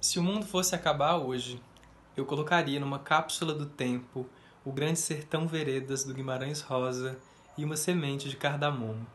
Se o mundo fosse acabar hoje, eu colocaria numa cápsula do tempo o grande sertão veredas do Guimarães Rosa e uma semente de cardamomo.